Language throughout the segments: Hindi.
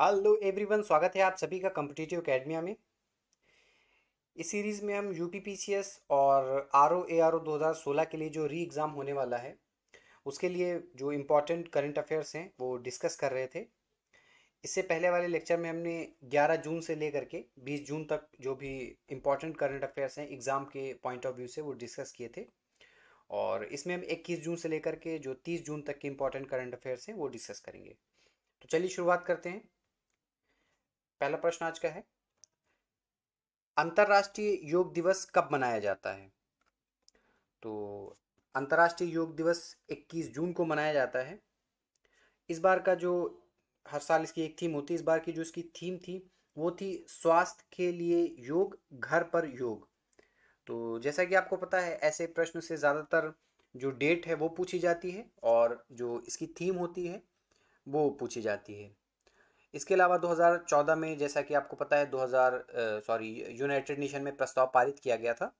हेलो एवरीवन स्वागत है आप सभी का कम्पिटिटिव अकेडमिया में इस सीरीज़ में हम यू और R O A R O दो के लिए जो री एग्ज़ाम होने वाला है उसके लिए जो इम्पोर्टेंट करंट अफेयर्स हैं वो डिस्कस कर रहे थे इससे पहले वाले लेक्चर में हमने 11 जून से लेकर के 20 जून तक जो भी इम्पोर्टेंट करंट अफेयर्स हैं एग्ज़ाम के पॉइंट ऑफ व्यू से वो डिस्कस किए थे और इसमें हम 21 जून से लेकर के जो 30 जून तक के इम्पोर्टेंट करंट अफेयर्स हैं वो डिस्कस करेंगे तो चलिए शुरुआत करते हैं पहला प्रश्न आज का है अंतर्राष्ट्रीय योग दिवस कब मनाया जाता है तो अंतर्राष्ट्रीय योग दिवस 21 जून को मनाया जाता है इस बार का जो हर साल इसकी एक थीम होती है इस बार की जो इसकी थीम थी वो थी स्वास्थ्य के लिए योग घर पर योग तो जैसा कि आपको पता है ऐसे प्रश्न से ज़्यादातर जो डेट है वो पूछी जाती है और जो इसकी थीम होती है वो पूछी जाती है इसके अलावा 2014 में जैसा कि आपको पता है 2000 सॉरी यूनाइटेड नेशन में प्रस्ताव पारित किया गया था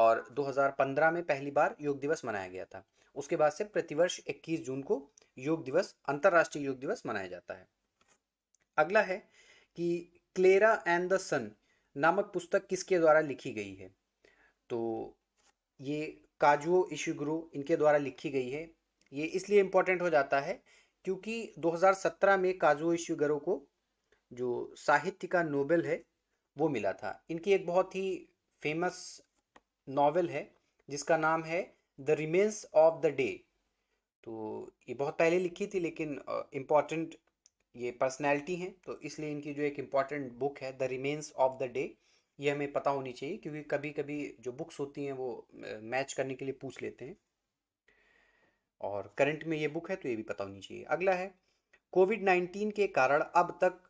और 2015 में पहली बार योग दिवस मनाया गया था उसके बाद से प्रतिवर्ष 21 जून को योग दिवस अंतर्राष्ट्रीय योग दिवस मनाया जाता है अगला है कि क्लेरा एंड द सन नामक पुस्तक किसके द्वारा लिखी गई है तो ये काजुओ इशुगुरु इनके द्वारा लिखी गई है ये इसलिए इम्पोर्टेंट हो जाता है क्योंकि 2017 में काजू ईश्वगरो को जो साहित्य का नोबेल है वो मिला था इनकी एक बहुत ही फेमस नावल है जिसका नाम है the remains of the day तो ये बहुत पहले लिखी थी लेकिन इम्पॉर्टेंट ये पर्सनैलिटी हैं तो इसलिए इनकी जो एक इम्पॉर्टेंट बुक है the remains of the day ये हमें पता होनी चाहिए क्योंकि कभी कभी जो बुक्स होती हैं वो मैच करने के लिए पूछ लेते हैं और करंट में ये बुक है तो ये भी पता होनी चाहिए अगला है कोविड नाइन्टीन के कारण अब तक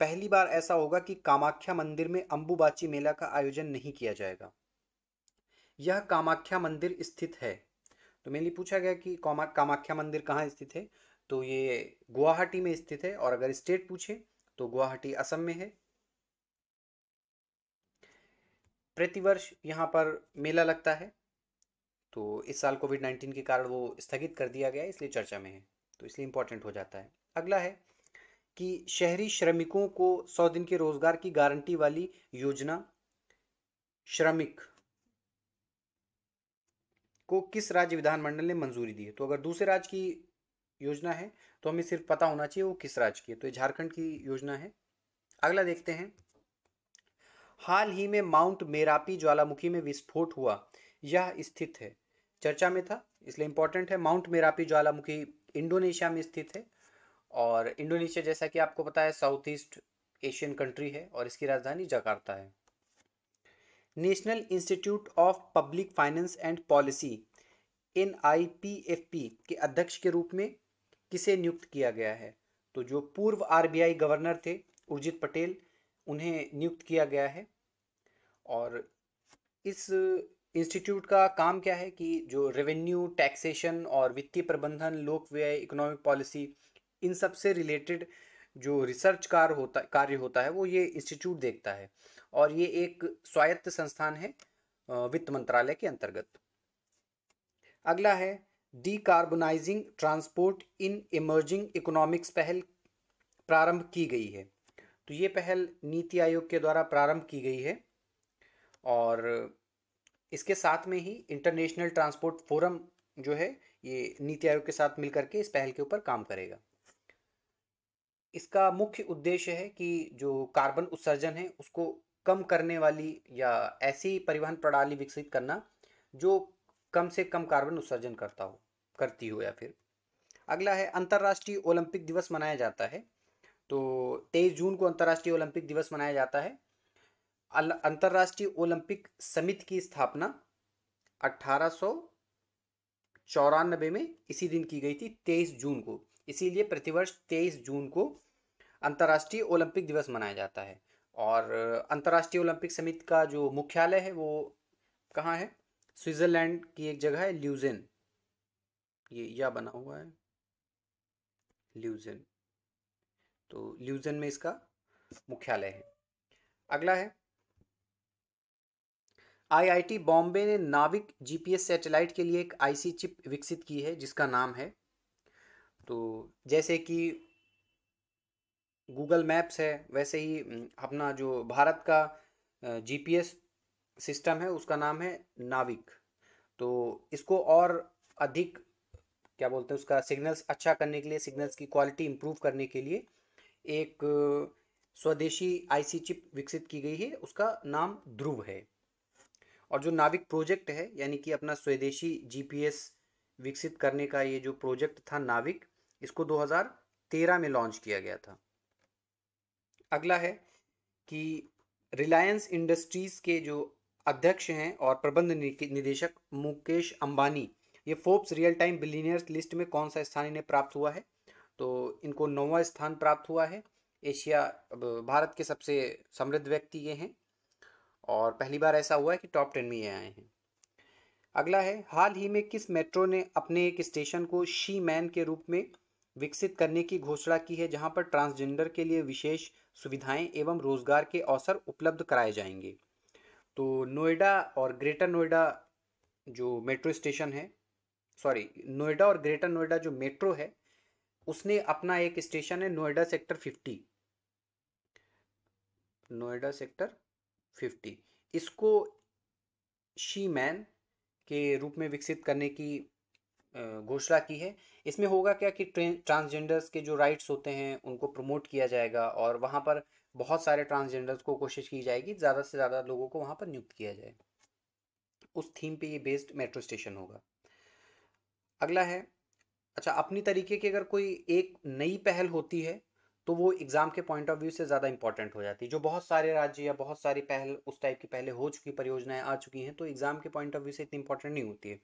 पहली बार ऐसा होगा कि कामाख्या मंदिर में अंबुबाची मेला का आयोजन नहीं किया जाएगा यह कामाख्या मंदिर स्थित है तो मेनली पूछा गया कि कामा कामाख्या मंदिर कहाँ स्थित है तो ये गुवाहाटी में स्थित है और अगर स्टेट पूछे तो गुवाहाटी असम में है प्रतिवर्ष यहाँ पर मेला लगता है तो इस साल कोविड नाइन्टीन के कारण वो स्थगित कर दिया गया इसलिए चर्चा में है तो इसलिए इम्पोर्टेंट हो जाता है अगला है कि शहरी श्रमिकों को सौ दिन के रोजगार की गारंटी वाली योजना श्रमिक को किस राज्य विधानमंडल ने मंजूरी दी है तो अगर दूसरे राज्य की योजना है तो हमें सिर्फ पता होना चाहिए वो किस राज्य की है तो झारखंड की योजना है अगला देखते हैं हाल ही में माउंट मेरापी ज्वालामुखी में विस्फोट हुआ यह स्थित है चर्चा में था इसलिए इम्पॉर्टेंट है माउंट मेरापी ज्वालामुखी इंडोनेशिया में स्थित है और इंडोनेशिया जैसा कि आपको पता है साउथ ईस्ट एशियन कंट्री है और इसकी राजधानी जकार्ता है national institute of public finance and policy N के अध्यक्ष के रूप में किसे नियुक्त किया गया है तो जो पूर्व आर गवर्नर थे उर्जित पटेल उन्हें नियुक्त किया गया है और इस इंस्टीट्यूट का काम क्या है कि जो रेवेन्यू टैक्सेशन और वित्तीय प्रबंधन लोक व्यय इकोनॉमिक पॉलिसी इन सब से रिलेटेड जो रिसर्च कार्य होता कार्य होता है वो ये इंस्टीट्यूट देखता है और ये एक स्वायत्त संस्थान है वित्त मंत्रालय के अंतर्गत अगला है decarbonising transport in emerging economics पहल प्रारंभ की गई है तो ये पहल नीति आयोग के द्वारा प्रारंभ की गई है और इसके साथ में ही इंटरनेशनल ट्रांसपोर्ट फोरम जो है ये नीति आयोग के साथ मिलकर के इस पहल के ऊपर काम करेगा इसका मुख्य उद्देश्य है कि जो कार्बन उत्सर्जन है उसको कम करने वाली या ऐसी परिवहन प्रणाली विकसित करना जो कम से कम कार्बन उत्सर्जन करता हो करती हो या फिर अगला है अंतर्राष्ट्रीय ओलंपिक दिवस मनाया जाता है तो 23 जून को अंतर्राष्ट्रीय ओलंपिक दिवस मनाया जाता है अंतर्राष्ट्रीय ओलंपिक समिति की स्थापना अठारह में इसी दिन की गई थी 23 जून को इसीलिए प्रतिवर्ष 23 जून को अंतर्राष्ट्रीय ओलंपिक दिवस मनाया जाता है और अंतर्राष्ट्रीय ओलंपिक समिति का जो मुख्यालय है वो कहाँ है स्विट्जरलैंड की एक जगह है ल्यूजेन ये या बना हुआ है ल्यूजेन तो ल्यूजेन में इसका मुख्यालय है अगला है आईआईटी बॉम्बे ने नाविक जीपीएस सैटेलाइट के लिए एक आईसी चिप विकसित की है जिसका नाम है तो जैसे कि गूगल मैप्स है वैसे ही अपना जो भारत का जीपीएस सिस्टम है उसका नाम है नाविक तो इसको और अधिक क्या बोलते हैं उसका सिग्नल्स अच्छा करने के लिए सिग्नल्स की क्वालिटी इम्प्रूव करने के लिए एक स्वदेशी आईसी चिप विकसित की गई है उसका नाम ध्रुव है और जो नाविक प्रोजेक्ट है यानी कि अपना स्वदेशी जीपीएस विकसित करने का ये जो प्रोजेक्ट था नाविक इसको 2013 में लॉन्च किया गया था अगला है कि रिलायंस इंडस्ट्रीज़ के जो अध्यक्ष हैं और प्रबंध निदेशक मुकेश अंबानी ये Forbes real time billionaires list में कौन सा स्थान इन्हें प्राप्त हुआ है तो इनको नौवा स्थान प्राप्त हुआ है एशिया भारत के सबसे समृद्ध व्यक्ति ये हैं और पहली बार ऐसा हुआ है कि टॉप टेन में ये आए हैं अगला है हाल ही में किस मेट्रो ने अपने एक स्टेशन को शी मैन के रूप में विकसित करने की घोषणा की है जहां पर ट्रांसजेंडर के लिए विशेष सुविधाएं एवं रोजगार के अवसर उपलब्ध कराए जाएंगे तो नोएडा और ग्रेटर नोएडा जो मेट्रो स्टेशन है सॉरी नोएडा और ग्रेटर नोएडा जो मेट्रो है उसने अपना एक स्टेशन है Noida sector fifty Noida sector fifty इसको शी मैन के रूप में विकसित करने की घोषणा की है इसमें होगा क्या कि ट्रांसजेंडर्स के जो राइट्स होते हैं उनको प्रमोट किया जाएगा और वहाँ पर बहुत सारे ट्रांसजेंडर्स को कोशिश की जाएगी ज़्यादा से ज़्यादा लोगों को वहाँ पर नियुक्त किया जाए उस थीम पे ये बेस्ड मेट्रो स्टेशन होगा अगला है अच्छा अपनी तरीके की अगर कोई एक नई पहल होती है तो वो एग्ज़ाम के पॉइंट ऑफ व्यू से ज़्यादा इंपॉर्टेंट हो जाती है जो बहुत सारे राज्य या बहुत सारी पहल उस टाइप की पहले हो चुकी परियोजनाएं आ चुकी हैं तो एग्ज़ाम के पॉइंट ऑफ व्यू से इतनी इंपॉर्टेंट नहीं होती है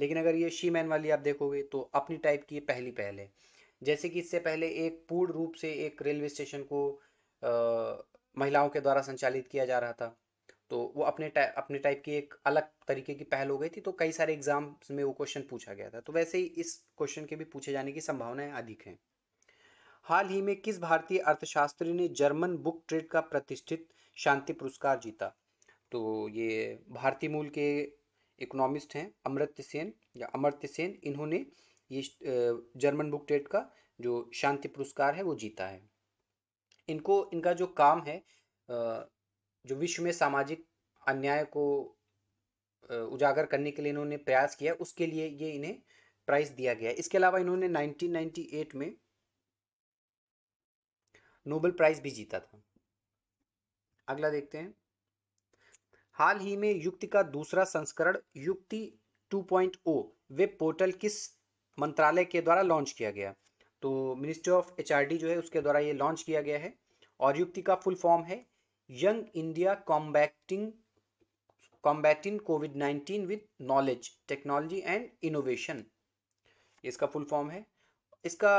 लेकिन अगर ये शी मैन वाली आप देखोगे तो अपनी टाइप की पहली पहल है जैसे कि इससे पहले एक पूर्ण रूप से एक रेलवे स्टेशन को आ, महिलाओं के द्वारा संचालित किया जा रहा था तो वो अपने टाइप अपने टाइप की एक अलग तरीके की पहल हो गई थी तो कई सारे एग्जाम्स में वो क्वेश्चन पूछा गया था तो वैसे ही इस क्वेश्चन के भी पूछे जाने की संभावनाएं अधिक हैं हाल ही में किस भारतीय अर्थशास्त्री ने जर्मन बुक ट्रेड का प्रतिष्ठित शांति पुरस्कार जीता तो ये भारतीय मूल के इकोनॉमिस्ट हैं अमृत्य सेन या अमर्त्य सेन इन्होंने ये जर्मन बुक ट्रेड का जो शांति पुरस्कार है वो जीता है इनको इनका जो काम है जो विश्व में सामाजिक अन्याय को उजागर करने के लिए इन्होंने प्रयास किया उसके लिए ये इन्हें प्राइज दिया गया इसके अलावा इन्होंने 1998 में नोबेल प्राइज भी जीता था अगला देखते हैं हाल ही में युक्ति का दूसरा संस्करण युक्ति 2.0 वेब पोर्टल किस मंत्रालय के द्वारा लॉन्च किया गया तो मिनिस्ट्री ऑफ एच जो है उसके द्वारा ये लॉन्च किया गया है और युक्ति का फुल फॉर्म है young India combacting combating covid 19 with knowledge technology and innovation इसका फुल फॉर्म है इसका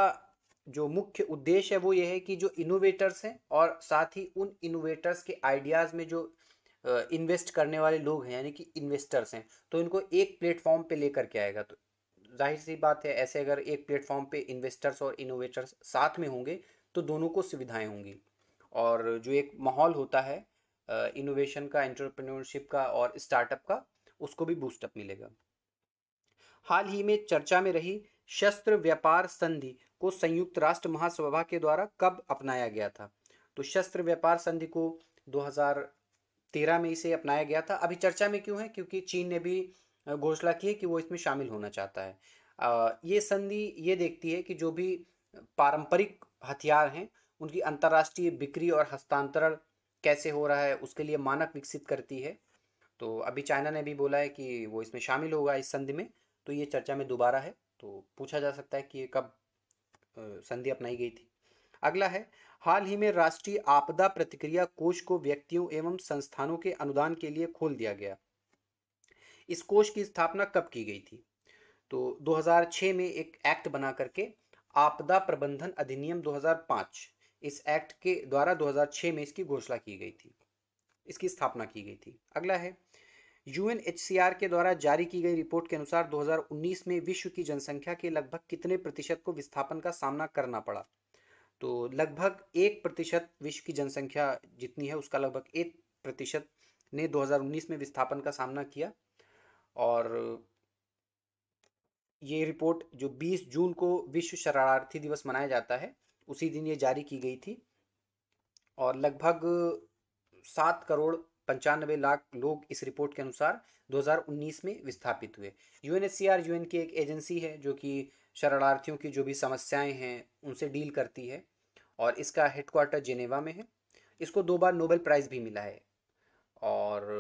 जो मुख्य उद्देश्य है वो ये है कि जो इनोवेटर्स हैं और साथ ही उन इनोवेटर्स के आइडियाज़ में जो इन्वेस्ट करने वाले लोग हैं यानी कि इन्वेस्टर्स हैं तो इनको एक प्लेटफॉर्म पे लेकर के आएगा तो जाहिर सी बात है ऐसे अगर एक प्लेटफॉर्म पे इन्वेस्टर्स और इनोवेटर्स साथ में होंगे तो दोनों को सुविधाएं होंगी और जो एक माहौल होता है इनोवेशन का एंटरप्रेन्योरशिप का और स्टार्टअप का उसको भी बूस्टअप मिलेगा हाल ही में चर्चा में रही शस्त्र व्यापार संधि को संयुक्त राष्ट्र महासभा के द्वारा कब अपनाया गया था तो शस्त्र व्यापार संधि को 2013 में इसे अपनाया गया था अभी चर्चा में क्यों है क्योंकि चीन ने भी घोषणा की है कि वो इसमें शामिल होना चाहता है आ, ये संधि ये देखती है कि जो भी पारंपरिक हथियार हैं उनकी अंतर्राष्ट्रीय बिक्री और हस्तांतरण कैसे हो रहा है उसके लिए मानक विकसित करती है तो अभी चाइना ने भी बोला है कि वो इसमें शामिल होगा इस संधि में तो ये चर्चा में दोबारा है तो पूछा जा सकता है कि ये कब संधि अपनाई गई थी अगला है हाल ही में राष्ट्रीय आपदा प्रतिक्रिया कोष को व्यक्तियों एवं संस्थानों के अनुदान के लिए खोल दिया गया इस कोष की स्थापना कब की गई थी तो 2006 में एक एक्ट बना करके आपदा प्रबंधन अधिनियम 2005 इस एक्ट के द्वारा 2006 में इसकी घोषणा की गई थी इसकी स्थापना की गई थी अगला है यूएनएचसीआर के द्वारा जारी की गई रिपोर्ट के अनुसार 2019 में विश्व की जनसंख्या के लगभग कितने प्रतिशत को विस्थापन का सामना करना पड़ा तो लगभग एक प्रतिशत विश्व की जनसंख्या जितनी है उसका लगभग एक प्रतिशत ने 2019 में विस्थापन का सामना किया और ये रिपोर्ट जो 20 जून को विश्व शरणार्थी दिवस मनाया जाता है उसी दिन ये जारी की गई थी और लगभग सात करोड़ पंचानवे लाख लोग इस रिपोर्ट के अनुसार 2019 में विस्थापित हुए यू यूएन की एक एजेंसी है जो कि शरणार्थियों की जो भी समस्याएं हैं उनसे डील करती है और इसका हेडक्वार्टर जेनेवा में है इसको दो बार नोबेल प्राइज़ भी मिला है और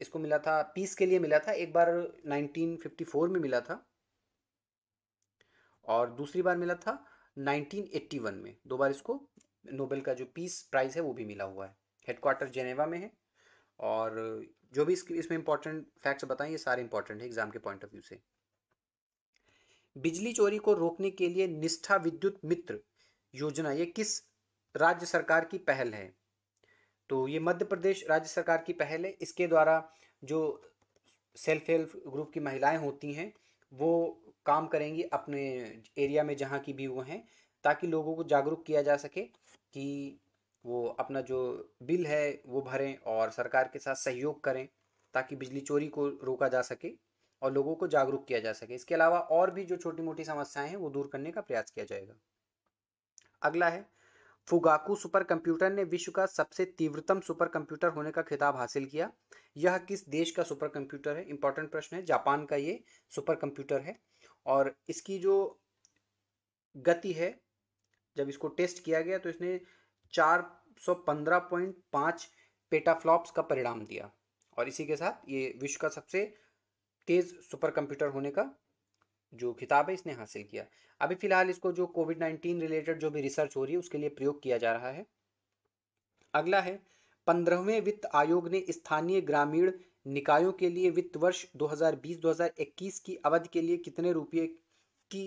इसको मिला था पीस के लिए मिला था एक बार 1954 में मिला था और दूसरी बार मिला था 1981 में दो बार इसको नोबेल का जो पीस प्राइज़ है वो भी मिला हुआ है हेडक्वार्टर जेनेवा में है और जो भी इसकी इसमें इंपॉर्टेंट फैक्ट्स बताएं ये सारे इंपॉर्टेंट हैं एग्जाम के पॉइंट ऑफ व्यू से बिजली चोरी को रोकने के लिए निष्ठा विद्युत मित्र योजना ये किस राज्य सरकार की पहल है तो ये मध्य प्रदेश राज्य सरकार की पहल है इसके द्वारा जो सेल्फ हेल्प ग्रुप की महिलाएं होती हैं वो काम करेंगी अपने एरिया में जहाँ की भी वो हैं ताकि लोगों को जागरूक किया जा सके कि वो अपना जो बिल है वो भरें और सरकार के साथ सहयोग करें ताकि बिजली चोरी को रोका जा सके और लोगों को जागरूक किया जा सके इसके अलावा और भी जो छोटी मोटी समस्याएं हैं वो दूर करने का प्रयास किया जाएगा अगला है फुगाकू सुपर कंप्यूटर ने विश्व का सबसे तीव्रतम सुपर कंप्यूटर होने का खिताब हासिल किया यह किस देश का सुपर कंप्यूटर है इंपॉर्टेंट प्रश्न है जापान का ये सुपर कंप्यूटर है और इसकी जो गति है जब इसको टेस्ट किया गया तो इसने चार सौ पंद्रह पॉइंट पेटाफ्लॉप्स का परिणाम दिया और इसी के साथ ये विश्व का सबसे तेज़ सुपर कंप्यूटर होने का जो खिताब है इसने हासिल किया अभी फिलहाल इसको जो कोविड नाइन्टीन रिलेटेड जो भी रिसर्च हो रही है उसके लिए प्रयोग किया जा रहा है अगला है पंद्रहवें वित्त आयोग ने स्थानीय ग्रामीण निकायों के लिए वित्त वर्ष 2020-2021 की अवधि के लिए कितने रुपये की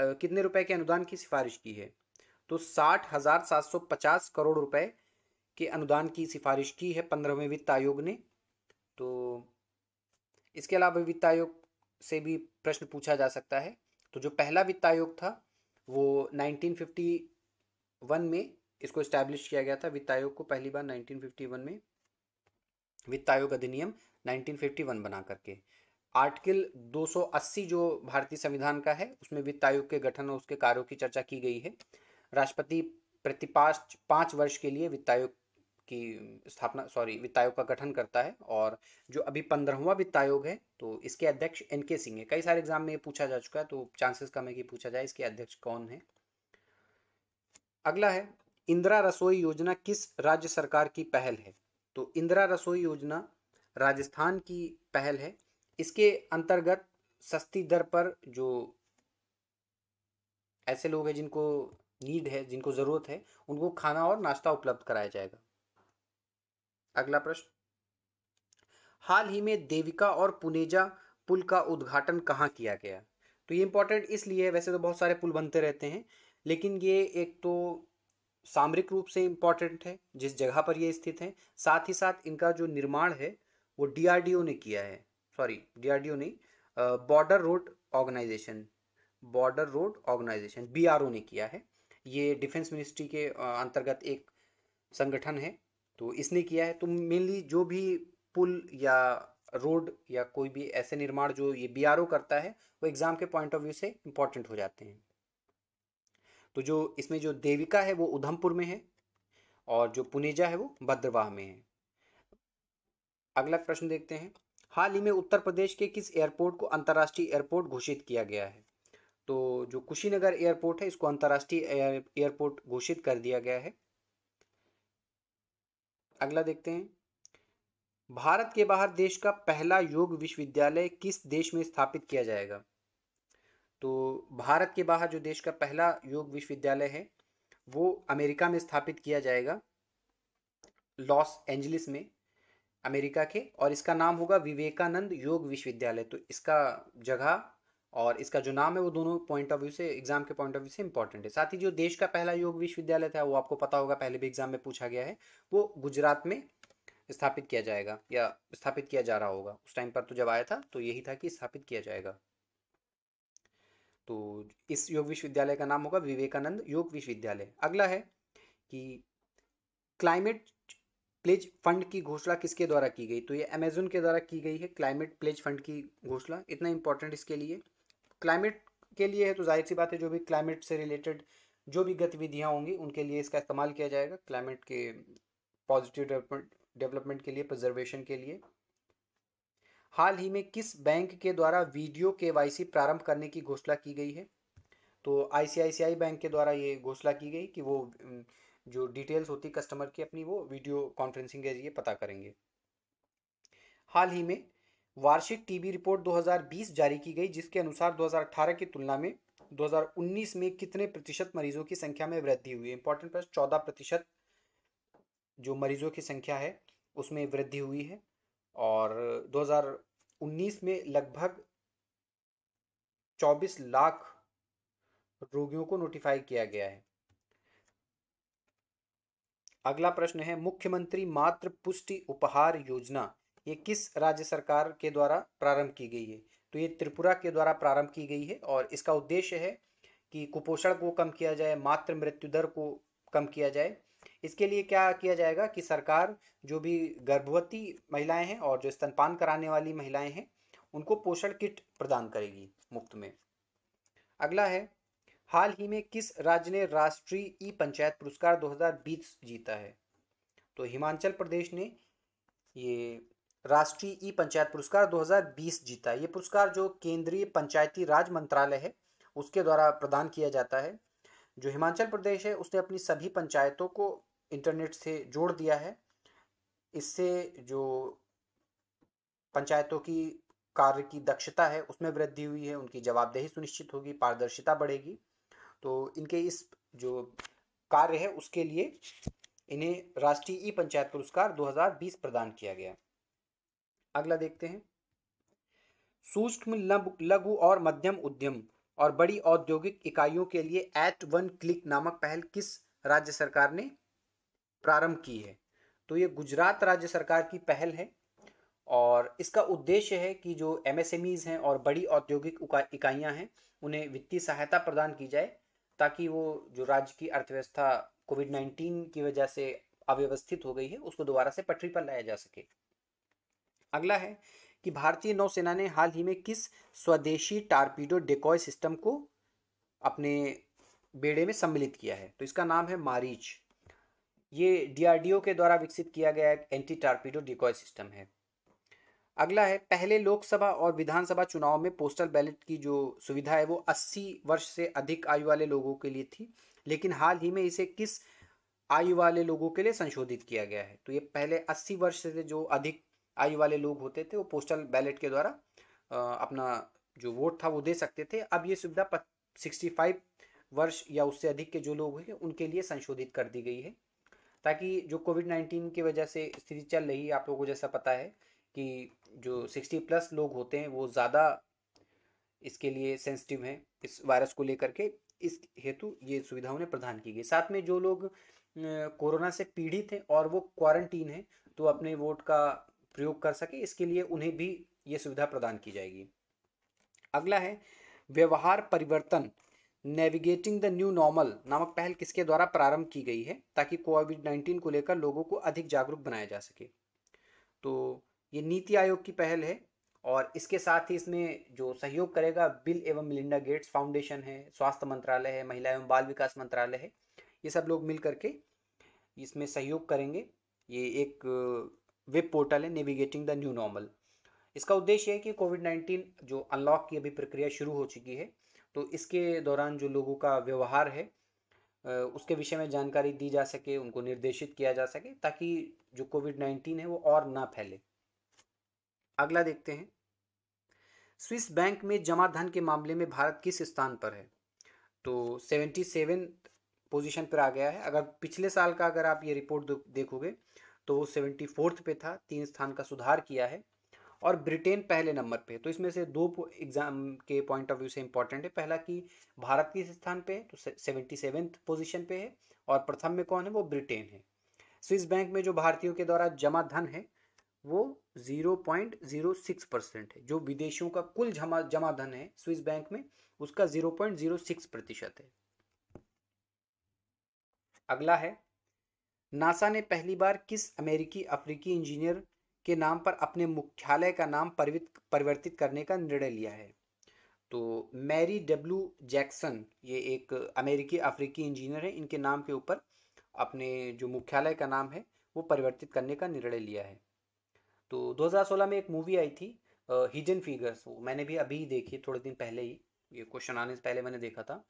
आ, कितने रुपए के अनुदान की सिफारिश की है तो साठ हजार सात सौ पचास करोड़ रुपए के अनुदान की सिफारिश की है पंद्रहवें वित्त आयोग ने तो इसके अलावा वित्त आयोग से भी प्रश्न पूछा जा सकता है तो जो पहला वित्त आयोग था वो 1951 में इसको इस्टेब्लिश किया गया था वित्त आयोग को पहली बार 1951 में वित्त आयोग अधिनियम 1951 बना करके आर्टिकल 280 जो भारतीय संविधान का है उसमें वित्त आयोग के गठन और उसके कार्यों की चर्चा की गई है राष्ट्रपति प्रतिपाश पांच वर्ष के लिए वित्त आयोग की स्थापना सॉरी वित्त आयोग का गठन करता है और जो अभी पंद्रहवा वित्त आयोग है तो इसके अध्यक्ष एन के सिंह है कई सारे एग्जाम में ये पूछा जा चुका है तो चांसेस कम है कि पूछा जाए इसके अध्यक्ष कौन है अगला है इंदिरा रसोई योजना किस राज्य सरकार की पहल है तो इंदिरा रसोई योजना राजस्थान की पहल है इसके अंतर्गत सस्ती दर पर जो ऐसे लोग हैं जिनको नीड है जिनको ज़रूरत है उनको खाना और नाश्ता उपलब्ध कराया जाएगा अगला प्रश्न हाल ही में देविका और पुनेजा पुल का उद्घाटन कहाँ किया गया तो ये इंपॉर्टेंट इसलिए है वैसे तो बहुत सारे पुल बनते रहते हैं लेकिन ये एक तो सामरिक रूप से इम्पॉर्टेंट है जिस जगह पर ये स्थित है साथ ही साथ इनका जो निर्माण है वो डीआरडीओ ने किया है सॉरी डीआरडीओ नहीं border road organisation border road organisation BRO ने किया है ये डिफेंस मिनिस्ट्री के अंतर्गत एक संगठन है तो इसने किया है तो मेनली जो भी पुल या रोड या कोई भी ऐसे निर्माण जो ये बी करता है वो एग्ज़ाम के पॉइंट ऑफ व्यू से इम्पोर्टेंट हो जाते हैं तो जो इसमें जो देविका है वो उधमपुर में है और जो पुनेजा है वो भद्रवाह में है अगला प्रश्न देखते हैं हाल ही में उत्तर प्रदेश के किस एयरपोर्ट को अंतर्राष्ट्रीय एयरपोर्ट घोषित किया गया है तो जो कुशीनगर एयरपोर्ट है इसको अंतर्राष्ट्रीय एयरपोर्ट घोषित कर दिया गया है अगला देखते हैं भारत के बाहर देश का पहला योग विश्वविद्यालय किस देश में स्थापित किया जाएगा तो भारत के बाहर जो देश का पहला योग विश्वविद्यालय है वो अमेरिका में स्थापित किया जाएगा लॉस एंजलिस में अमेरिका के और इसका नाम होगा विवेकानंद योग विश्वविद्यालय तो इसका जगह और इसका जो नाम है वो दोनों पॉइंट ऑफ व्यू से एग्जाम के पॉइंट ऑफ व्यू से इंपॉर्टेंट है साथ ही जो देश का पहला योग विश्वविद्यालय था वो आपको पता होगा पहले भी एग्जाम में पूछा गया है वो गुजरात में स्थापित किया जाएगा या स्थापित किया जा रहा होगा उस टाइम पर तो जब आया था तो यही था कि स्थापित किया जाएगा तो इस योग विश्वविद्यालय का नाम होगा विवेकानंद योग विश्वविद्यालय अगला है कि क्लाइमेट प्लेज फंड की घोषणा किसके द्वारा की गई तो ये अमेजोन के द्वारा की गई है क्लाइमेट प्लेज फंड की घोषणा इतना इम्पोर्टेंट इसके लिए क्लाइमेट के लिए है तो जाहिर सी बात है जो भी क्लाइमेट से रिलेटेड जो भी गतिविधियाँ होंगी उनके लिए इसका इस्तेमाल किया जाएगा क्लाइमेट के पॉजिटिव डेवलपमेंट डेवलपमेंट के लिए प्रिजर्वेशन के लिए हाल ही में किस बैंक के द्वारा वीडियो के प्रारंभ करने की घोषणा की गई है तो आईसीआईसीआई बैंक के द्वारा ये घोषणा की गई कि वो जो डिटेल्स होती कस्टमर की अपनी वो वीडियो कॉन्फ्रेंसिंग के जरिए पता करेंगे हाल ही में वार्षिक टीबी रिपोर्ट 2020 जारी की गई जिसके अनुसार 2018 की तुलना में 2019 में कितने प्रतिशत मरीजों की संख्या में वृद्धि हुई इंपॉर्टेंट प्रश्न चौदह प्रतिशत जो मरीजों की संख्या है उसमें वृद्धि हुई है और 2019 में लगभग 24 लाख रोगियों को नोटिफाई किया गया है अगला प्रश्न है मुख्यमंत्री मातृ पुष्टि उपहार योजना ये किस राज्य सरकार के द्वारा प्रारंभ की गई है तो ये त्रिपुरा के द्वारा प्रारंभ की गई है और इसका उद्देश्य है कि कुपोषण को कम किया जाए मातृ मृत्यु दर को कम किया जाए इसके लिए क्या किया जाएगा कि सरकार जो भी गर्भवती महिलाएं हैं और जो स्तनपान कराने वाली महिलाएं हैं उनको पोषण किट प्रदान करेगी मुफ्त में अगला है हाल ही में किस राज्य ने राष्ट्रीय ई पंचायत पुरस्कार 2020 जीता है तो हिमाचल प्रदेश ने ये राष्ट्रीय ई पंचायत पुरस्कार 2020 जीता ये पुरस्कार जो केंद्रीय पंचायती राज मंत्रालय है उसके द्वारा प्रदान किया जाता है जो हिमाचल प्रदेश है उसने अपनी सभी पंचायतों को इंटरनेट से जोड़ दिया है इससे जो पंचायतों की कार्य की दक्षता है उसमें वृद्धि हुई है उनकी जवाबदेही सुनिश्चित होगी पारदर्शिता बढ़ेगी तो इनके इस जो कार्य है उसके लिए इन्हें राष्ट्रीय ई पंचायत पुरस्कार 2020 प्रदान किया गया अगला देखते हैं सूक्ष्म लघु और मध्यम उद्यम और बड़ी औद्योगिक इकाइयों के लिए एट वन क्लिक नामक पहल किस राज्य सरकार ने प्रारंभ की है तो ये गुजरात राज्य सरकार की पहल है और इसका उद्देश्य है कि जो एमएसएमईज हैं और बड़ी औद्योगिक इकाइयां हैं उन्हें वित्तीय सहायता प्रदान की जाए ताकि वो जो राज्य की अर्थव्यवस्था कोविड नाइन्टीन की वजह से अव्यवस्थित हो गई है उसको दोबारा से पटरी पर लाया जा सके अगला है कि भारतीय नौसेना ने हाल ही में किस स्वदेशी टारपीडो डेकॉय सिस्टम को अपने बेड़े में सम्मिलित किया है तो इसका नाम है मारीच ये डीआरडीओ के द्वारा विकसित किया गया एक एंटी टारपीडो डिकॉय सिस्टम है अगला है पहले लोकसभा और विधानसभा चुनाव में पोस्टल बैलेट की जो सुविधा है वो 80 वर्ष से अधिक आयु वाले लोगों के लिए थी लेकिन हाल ही में इसे किस आयु वाले लोगों के लिए संशोधित किया गया है तो ये पहले 80 वर्ष से जो अधिक आयु वाले लोग होते थे वो पोस्टल बैलेट के द्वारा अपना जो वोट था वो दे सकते थे अब ये सुविधा सिक्सटी फाइव वर्ष या उससे अधिक के जो लोग हैं उनके लिए संशोधित कर दी गई है ताकि जो कोविड नाइन्टीन की वजह से स्थिति चल रही है आप लोगों को जैसा पता है कि जो सिक्सटी प्लस लोग होते हैं वो ज़्यादा इसके लिए सेंसिटिव हैं इस वायरस को लेकर के इस हेतु ये सुविधा उन्हें प्रदान की गई साथ में जो लोग कोरोना से पीड़ित हैं और वो क्वारंटीन हैं तो अपने वोट का प्रयोग कर सके इसके लिए उन्हें भी ये सुविधा प्रदान की जाएगी अगला है व्यवहार परिवर्तन नेविगेटिंग द न्यू नॉर्मल नामक पहल किसके द्वारा प्रारंभ की गई है ताकि कोविड नाइन्टीन को लेकर लोगों को अधिक जागरूक बनाया जा सके तो ये नीति आयोग की पहल है और इसके साथ ही इसमें जो सहयोग करेगा बिल एवं मिलिंडा गेट्स फाउंडेशन है स्वास्थ्य मंत्रालय है महिला एवं बाल विकास मंत्रालय है ये सब लोग मिल करके इसमें सहयोग करेंगे ये एक वेब पोर्टल है नेविगेटिंग द न्यू नॉर्मल इसका उद्देश्य है कि कोविड नाइन्टीन जो अनलॉक की अभी प्रक्रिया शुरू हो चुकी है तो इसके दौरान जो लोगों का व्यवहार है उसके विषय में जानकारी दी जा सके उनको निर्देशित किया जा सके ताकि जो कोविड नाइन्टीन है वो और ना फैले अगला देखते हैं स्विस बैंक में जमा धन के मामले में भारत किस स्थान पर है तो सेवेंटी सेवन पोजिशन पर आ गया है अगर पिछले साल का अगर आप ये रिपोर्ट देखोगे तो वो सेवेंटी फोर्थ पे था तीन स्थान का सुधार किया है और ब्रिटेन पहले नंबर पे तो इसमें से दो एग्ज़ाम के पॉइंट ऑफ व्यू से इम्पॉर्टेंट है पहला कि भारत किस स्थान पे तो सेवेंटी सेवेंथ पोजिशन पे है और प्रथम में कौन है वो ब्रिटेन है स्विस बैंक में जो भारतीयों के द्वारा जमा धन है वो zero zero point six percent है जो विदेशियों का कुल जमा जमा धन है स्विस बैंक में उसका जीरो जीरो पॉइंट सिक्स प्रतिशत है अगला है नासा ने पहली बार किस अमेरिकी अफ्रीकी इंजीनियर के नाम पर अपने मुख्यालय का नाम परिवर्तित करने का निर्णय लिया है तो मैरी डब्ल्यू जैक्सन ये एक अमेरिकी अफ्रीकी इंजीनियर है इनके नाम के ऊपर अपने जो मुख्यालय का नाम है वो परिवर्तित करने का निर्णय लिया है तो 2016 में एक मूवी आई थी हिडन फिगर्स वो मैंने भी अभी देखी थोड़े दिन पहले ही ये क्वेश्चन आने से पहले मैंने देखा था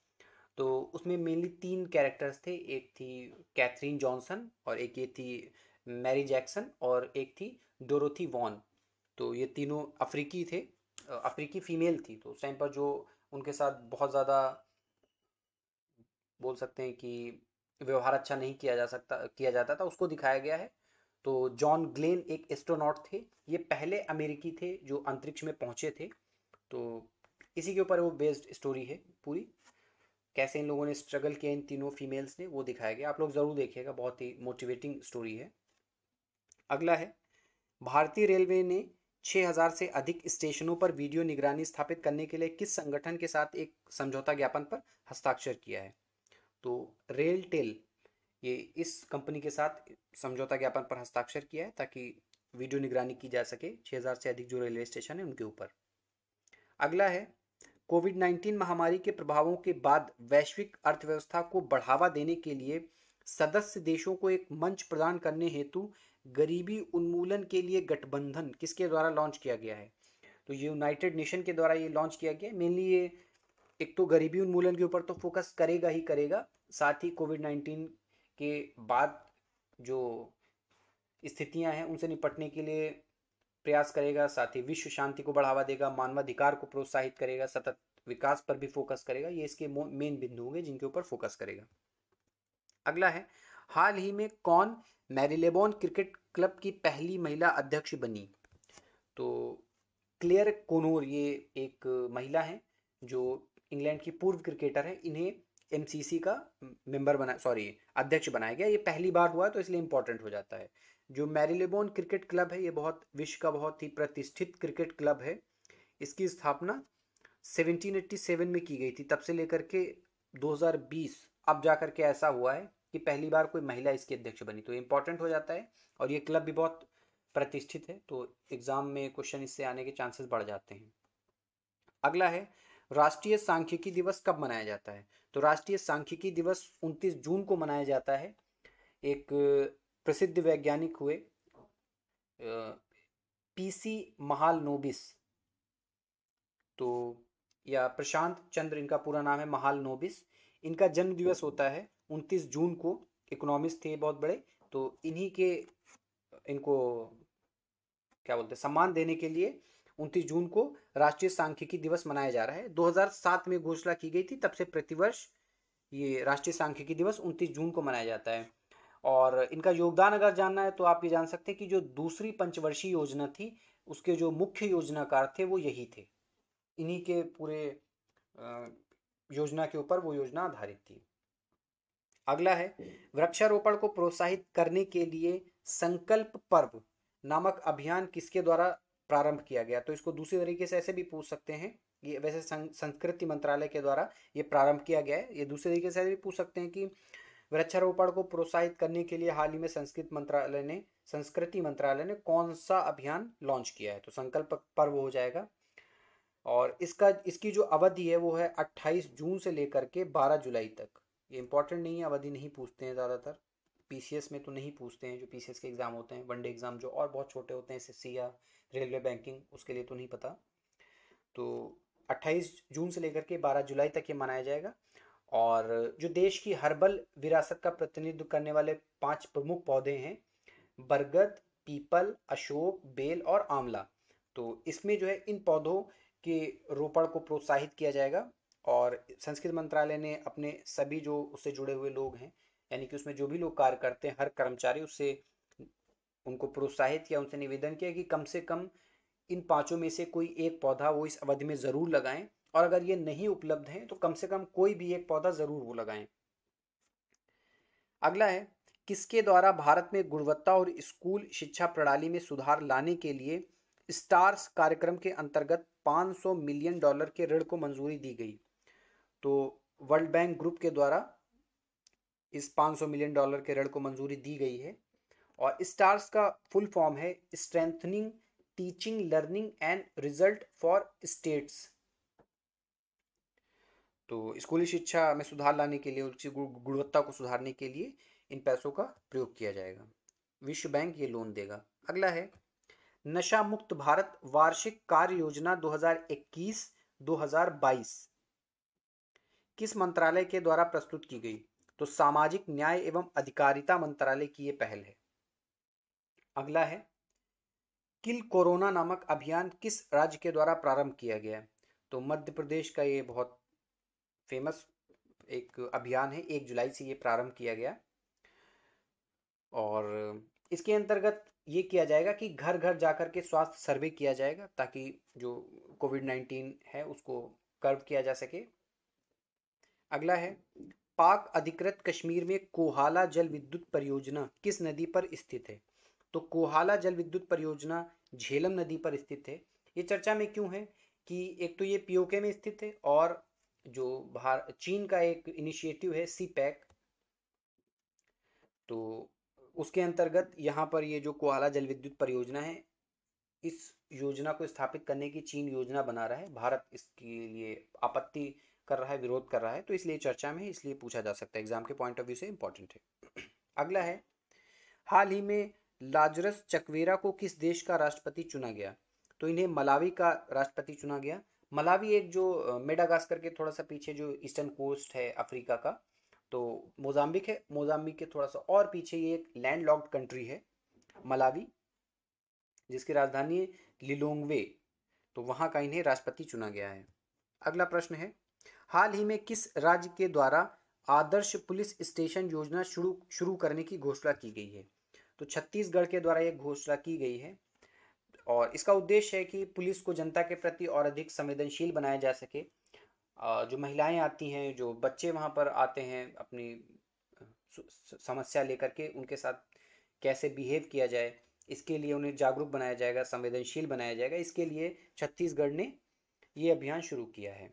तो उसमें मेनली तीन कैरेक्टर्स थे एक थी कैथरीन जॉनसन और एक ये थी मैरी जैक्सन और एक थी डोरोथी वॉन तो ये तीनों अफ्रीकी थे अफ्रीकी फ़ीमेल थी तो उस टाइम पर जो उनके साथ बहुत ज़्यादा बोल सकते हैं कि व्यवहार अच्छा नहीं किया जा सकता किया जाता था उसको दिखाया गया है तो जॉन ग्लेन एक एस्ट्रोनॉट थे ये पहले अमेरिकी थे जो अंतरिक्ष में पहुंचे थे तो इसी के ऊपर वो बेस्ड स्टोरी है पूरी कैसे इन लोगों ने स्ट्रगल किया इन तीनों फीमेल्स ने वो दिखाया गया आप लोग ज़रूर देखिएगा बहुत ही मोटिवेटिंग स्टोरी है अगला है भारतीय रेलवे ने 6000 से अधिक स्टेशनों पर वीडियो निगरानी स्थापित करने के लिए किस संगठन के साथ एक समझौता ज्ञापन पर हस्ताक्षर किया है तो रेल टेल ये इस कंपनी के साथ समझौता ज्ञापन पर हस्ताक्षर किया है ताकि वीडियो निगरानी की जा सके 6000 से अधिक जो रेलवे स्टेशन है उनके ऊपर अगला है कोविड 19 महामारी के प्रभावों के बाद वैश्विक अर्थव्यवस्था को बढ़ावा देने के लिए सदस्य देशों को एक मंच प्रदान करने हेतु गरीबी उन्मूलन के लिए गठबंधन किसके द्वारा लॉन्च किया गया है तो ये यूनाइटेड नेशन के द्वारा ये लॉन्च किया गया मेनली ये एक तो गरीबी उन्मूलन के ऊपर तो फोकस करेगा ही करेगा साथ ही कोविड नाइन्टीन के बाद जो स्थितियां हैं उनसे निपटने के लिए प्रयास करेगा साथ ही विश्व शांति को बढ़ावा देगा मानवाधिकार को प्रोत्साहित करेगा सतत विकास पर भी फोकस करेगा ये इसके मेन बिंदु होंगे जिनके ऊपर फोकस करेगा अगला है हाल ही में कौन मैरिलेबोन क्रिकेट क्लब की पहली महिला अध्यक्ष बनी तो क्लेयर कोनोर ये एक महिला है जो इंग्लैंड की पूर्व क्रिकेटर है इन्हें एमसीसी का मेंबर बना सॉरी अध्यक्ष बनाया गया ये पहली बार हुआ तो इसलिए इंपॉर्टेंट हो जाता है जो मैरीलेबोन क्रिकेट क्लब है ये बहुत विश्व का बहुत ही प्रतिष्ठित क्रिकेट क्लब है इसकी स्थापना 1787 में की गई थी तब से लेकर के 2020 अब जाकर के ऐसा हुआ है कि पहली बार कोई महिला इसकी अध्यक्ष बनी तो इम्पोर्टेंट हो जाता है और ये क्लब भी बहुत प्रतिष्ठित है तो एग्ज़ाम में क्वेश्चन इससे आने के चांसेस बढ़ जाते हैं अगला है राष्ट्रीय सांख्यिकी दिवस कब मनाया जाता है तो राष्ट्रीय सांख्यिकी दिवस 29 जून को मनाया जाता है एक प्रसिद्ध वैज्ञानिक हुए पीसी महालनोबिस तो या प्रशांत चंद्र इनका पूरा नाम है महालनोबिस इनका जन्म दिवस होता है 29 जून को इकोनॉमिक्स थे बहुत बड़े तो इन्हीं के इनको क्या बोलते हैं सम्मान देने के लिए 29 जून को राष्ट्रीय सांख्यिकी दिवस मनाया जा रहा है 2007 में घोषणा की गई थी तब से प्रतिवर्ष ये राष्ट्रीय सांख्यिकी दिवस 29 जून को मनाया जाता है और इनका योगदान अगर जानना है तो आप ये जान सकते हैं कि जो दूसरी पंचवर्षीय योजना थी उसके जो मुख्य योजनाकार थे वो यही थे इन्हीं के पूरे योजना के ऊपर वो योजना आधारित थी अगला है वृक्षारोपण को प्रोत्साहित करने के लिए संकल्प पर्व नामक अभियान किसके द्वारा प्रारंभ किया गया तो इसको दूसरी तरीके से ऐसे भी पूछ सकते हैं ये वैसे संस्कृति मंत्रालय के द्वारा ये प्रारंभ किया गया है ये दूसरे तरीके से भी पूछ सकते हैं कि वृक्षारोपण को प्रोत्साहित करने के लिए हाल ही में संस्कृत मंत्रालय ने संस्कृति मंत्रालय ने कौन सा अभियान लॉन्च किया है तो संकल्प पर्व हो जाएगा और इसका इसकी जो अवधि है वो है 28 जून से लेकर के 12 जुलाई तक ये इंपॉर्टेंट नहीं है अवधि नहीं पूछते हैं ज़्यादातर पीसीएस में तो नहीं पूछते हैं जो पीसीएस के एग्ज़ाम होते हैं वनडे एग्ज़ाम जो और बहुत छोटे होते हैं एस या रेलवे बैंकिंग उसके लिए तो नहीं पता तो 28 जून से लेकर के 12 जुलाई तक ये मनाया जाएगा और जो देश की हर्बल विरासत का प्रतिनिधित्व करने वाले पांच प्रमुख पौधे हैं बरगद पीपल अशोक बेल और आंवला तो इसमें जो है इन पौधों के रोपण को प्रोत्साहित किया जाएगा और संस्कृत मंत्रालय ने अपने सभी जो उससे जुड़े हुए लोग हैं यानी कि उसमें जो भी लोग कार्य करते हैं हर कर्मचारी उससे उनको प्रोत्साहित किया उनसे निवेदन किया कि कम से कम इन पांचों में से कोई एक पौधा वो इस अवधि में ज़रूर लगाएं और अगर ये नहीं उपलब्ध हैं तो कम से कम कोई भी एक पौधा ज़रूर वो लगाएं अगला है किसके द्वारा भारत में गुणवत्ता और स्कूल शिक्षा प्रणाली में सुधार लाने के लिए स्टार्स कार्यक्रम के अंतर्गत 500 मिलियन डॉलर के ऋण को मंजूरी दी गई तो वर्ल्ड बैंक ग्रुप के द्वारा इस 500 मिलियन डॉलर के ऋण को मंजूरी दी गई है और स्टार्स का फुल फॉर्म है strengthening teaching learning and result for states तो स्कूली शिक्षा में सुधार लाने के लिए उनकी गुणवत्ता को सुधारने के लिए इन पैसों का प्रयोग किया जाएगा विश्व बैंक ये लोन देगा अगला है नशा मुक्त भारत वार्षिक कार्य योजना 2021-2022 किस मंत्रालय के द्वारा प्रस्तुत की गई तो सामाजिक न्याय एवं अधिकारिता मंत्रालय की यह पहल है अगला है किल कोरोना नामक अभियान किस राज्य के द्वारा प्रारंभ किया गया तो मध्य प्रदेश का ये बहुत फेमस एक अभियान है एक जुलाई से ये प्रारंभ किया गया और इसके अंतर्गत ये किया जाएगा कि घर घर जाकर के स्वास्थ्य सर्वे किया जाएगा ताकि जो कोविड नाइन्टीन है उसको कर्व किया जा सके अगला है पाक अधिकृत कश्मीर में कोहाला जल विद्युत परियोजना किस नदी पर स्थित है तो कोहाला जल विद्युत परियोजना झेलम नदी पर स्थित है ये चर्चा में क्यों है कि एक तो ये पीओके में स्थित है और जो भार चीन का एक इनिशिएटिव है सी पैक तो उसके अंतर्गत यहाँ पर ये जो कोहाला जल विद्युत परियोजना है इस योजना को स्थापित करने की चीन योजना बना रहा है भारत इसके लिए आपत्ति कर रहा है विरोध कर रहा है तो इसलिए चर्चा में इसलिए पूछा जा सकता है एग्जाम के पॉइंट ऑफ व्यू से इंपॉर्टेंट है अगला है हाल ही में लाजरस चकवेरा को किस देश का राष्ट्रपति चुना गया तो इन्हें मलावी का राष्ट्रपति चुना गया मलावी एक जो मेडागास्कर के थोड़ा सा पीछे जो ईस्टर्न कोस्ट है अफ्रीका का तो मोजाम्बिक है मोजाम्बिक के थोड़ा सा और पीछे ये एक लैंड लॉक्ड कंट्री है मलावी जिसकी राजधानी लिलोंगवे तो वहाँ का इन्हें राष्ट्रपति चुना गया है अगला प्रश्न है हाल ही में किस राज्य के द्वारा आदर्श पुलिस स्टेशन योजना शुरू शुरू करने की घोषणा की गई है तो छत्तीसगढ़ के द्वारा यह घोषणा की गई है और इसका उद्देश्य है कि पुलिस को जनता के प्रति और अधिक संवेदनशील बनाया जा सके जो महिलाएं आती हैं जो बच्चे वहाँ पर आते हैं अपनी समस्या लेकर के उनके साथ कैसे बिहेव किया जाए इसके लिए उन्हें जागरूक बनाया जाएगा संवेदनशील बनाया जाएगा इसके लिए छत्तीसगढ़ ने ये अभियान शुरू किया है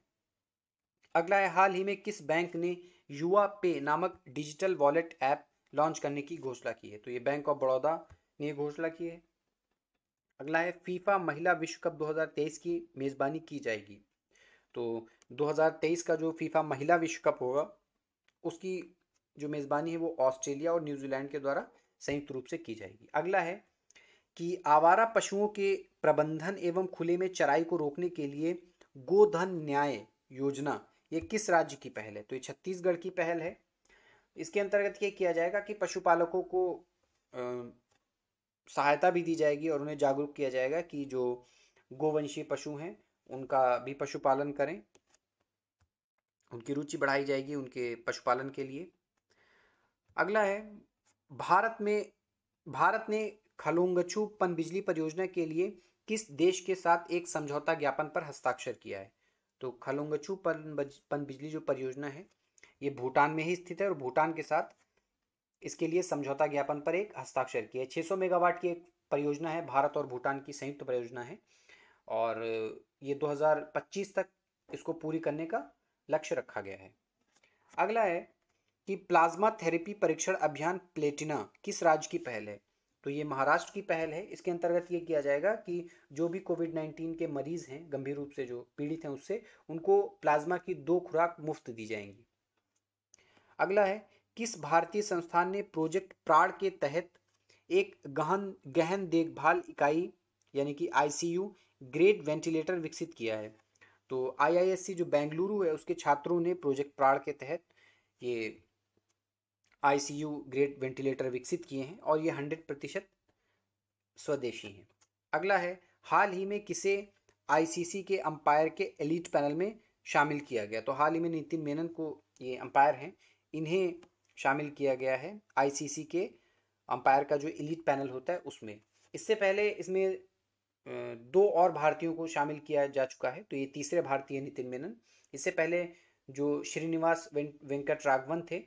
अगला है हाल ही में किस बैंक ने युवा पे नामक डिजिटल वॉलेट ऐप लॉन्च करने की घोषणा की है तो ये बैंक ऑफ बड़ौदा ने घोषणा की है अगला है फीफा महिला विश्व कप 2023 की मेज़बानी की जाएगी तो 2023 का जो फीफा महिला विश्व कप होगा उसकी जो मेज़बानी है वो ऑस्ट्रेलिया और न्यूजीलैंड के द्वारा संयुक्त रूप से की जाएगी अगला है कि आवारा पशुओं के प्रबंधन एवं खुले में चराई को रोकने के लिए गोधन न्याय योजना ये किस राज्य की पहल है तो ये छत्तीसगढ़ की पहल है इसके अंतर्गत ये किया जाएगा कि पशुपालकों को सहायता भी दी जाएगी और उन्हें जागरूक किया जाएगा कि जो गोवंशीय पशु हैं उनका भी पशुपालन करें उनकी रुचि बढ़ाई जाएगी उनके पशुपालन के लिए अगला है भारत में भारत ने खलोंगछु पन बिजली परियोजना के लिए किस देश के साथ एक समझौता ज्ञापन पर हस्ताक्षर किया है तो खलोंगछू पन पन बिजली जो परियोजना है ये भूटान में ही स्थित है और भूटान के साथ इसके लिए समझौता ज्ञापन पर एक हस्ताक्षर किया छह सौ मेगावाट की एक परियोजना है भारत और भूटान की संयुक्त परियोजना है और ये 2025 तक इसको पूरी करने का लक्ष्य रखा गया है अगला है कि प्लाज्मा थेरेपी परीक्षण अभियान प्लेटिना किस राज्य की पहल है तो ये महाराष्ट्र की पहल है इसके अंतर्गत ये किया जाएगा कि जो भी कोविड नाइन्टीन के मरीज हैं गंभीर रूप से जो पीड़ित हैं उससे उनको प्लाज्मा की दो खुराक मुफ्त दी जाएंगी अगला है किस भारतीय संस्थान ने प्रोजेक्ट प्राण के तहत एक गहन गहन देखभाल इकाई यानी कि आईसीयू ग्रेट वेंटिलेटर विकसित किया है तो आईआईएससी जो बेंगलुरु है उसके छात्रों ने प्रोजेक्ट प्राण के तहत ये आईसीयू ग्रेट वेंटिलेटर विकसित किए हैं और ये हंड्रेड प्रतिशत स्वदेशी हैं अगला है हाल ही में किसे आईसीसी के अंपायर के एलिट पैनल में शामिल किया गया तो हाल ही में नितिन मेनन को ये अंपायर हैं इन्हें शामिल किया गया है आईसीसी के अंपायर का जो इलीट पैनल होता है उसमें इससे पहले इसमें दो और भारतीयों को शामिल किया जा चुका है तो ये तीसरे भारतीय नितिन मेनन इससे पहले जो श्रीनिवास वेंकट राघवन थे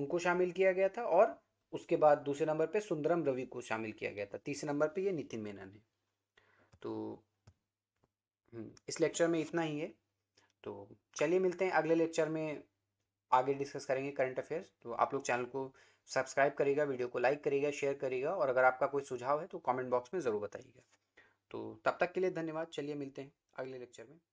उनको शामिल किया गया था और उसके बाद दूसरे नंबर पे सुंदरम रवि को शामिल किया गया था तीसरे नंबर पे ये नितिन मेनन है तो हम्म, इस लेक्चर में इतना ही है तो चलिए मिलते हैं अगले लेक्चर में आगे डिस्कस करेंगे करंट अफेयर्स तो आप लोग चैनल को सब्सक्राइब करेगा वीडियो को लाइक करेगा शेयर करेगा और अगर आपका कोई सुझाव है तो कमेंट बॉक्स में ज़रूर बताइएगा तो तब तक के लिए धन्यवाद चलिए मिलते हैं अगले लेक्चर में